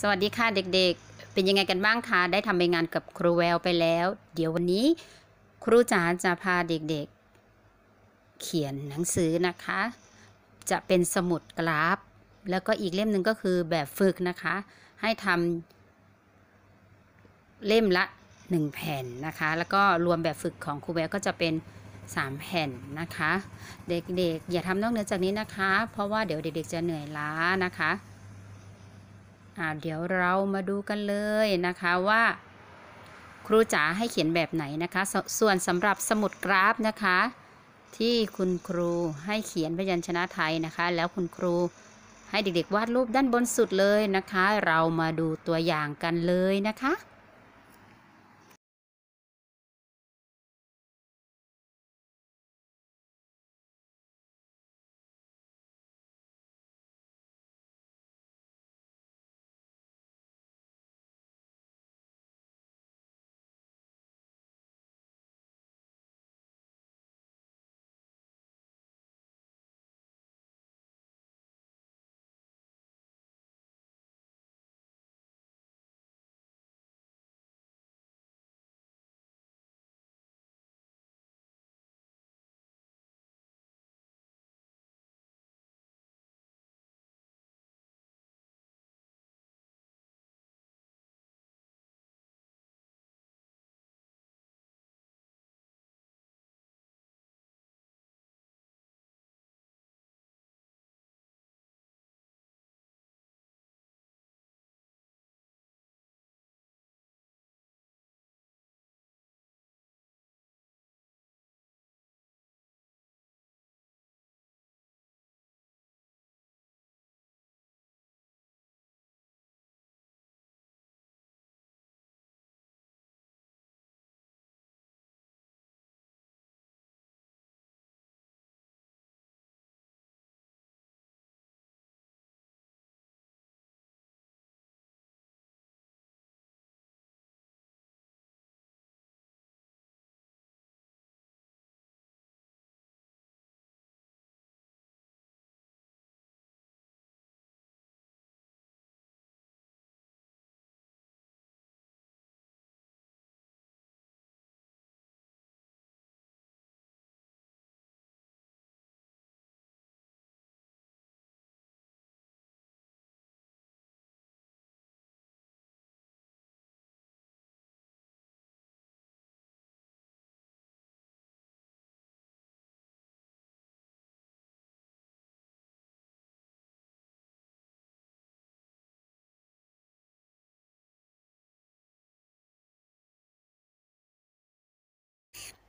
สวัสดีค่ะเด็ก ๆ เป็นยังไงกันบ้างคะ ได้ทำใบงานกับครูแววไปแล้ว เดี๋ยววันนี้ ครูจ๋าจะพาเด็กๆ เขียนหนังสือนะคะ จะเป็นสมุดกราฟ แล้วก็อีกเล่มหนึ่งก็คือแบบฝึกนะคะ ให้ทำเล่มละ 1 แผ่นนะคะ แล้วก็รวมแบบฝึกของครูแววก็จะเป็น 3 แผ่นนะคะ เด็กๆอย่าทำนอกเหนือจากนี้นะคะ เพราะว่าเดี๋ยวเด็กๆจะเหนื่อยล้านะคะอ่าเดี๋ยวเรามาดูกันเลยนะคะว่าครูจ๋าให้เขียนแบบไหนนะคะสส่วนสำหรับสมุดกราฟนะคะ ที่คุณครูให้เขียนพยัญชนะไทยนะคะ แล้วคุณครูให้เด็กๆวาดรูปด้านบนสุดเลยนะคะ เรามาดูตัวอย่างกันเลยนะคะ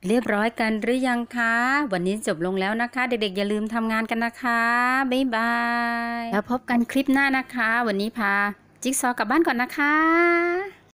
เรียบร้อยกันหรือยังคะ วันนี้จบลงแล้วนะคะ เด็กๆ อย่าลืมทำงานกันนะคะ บ๊ายบาย แล้วพบกันคลิปหน้านะคะ วันนี้พา จิ๊กซอกลับบ้านก่อนนะคะ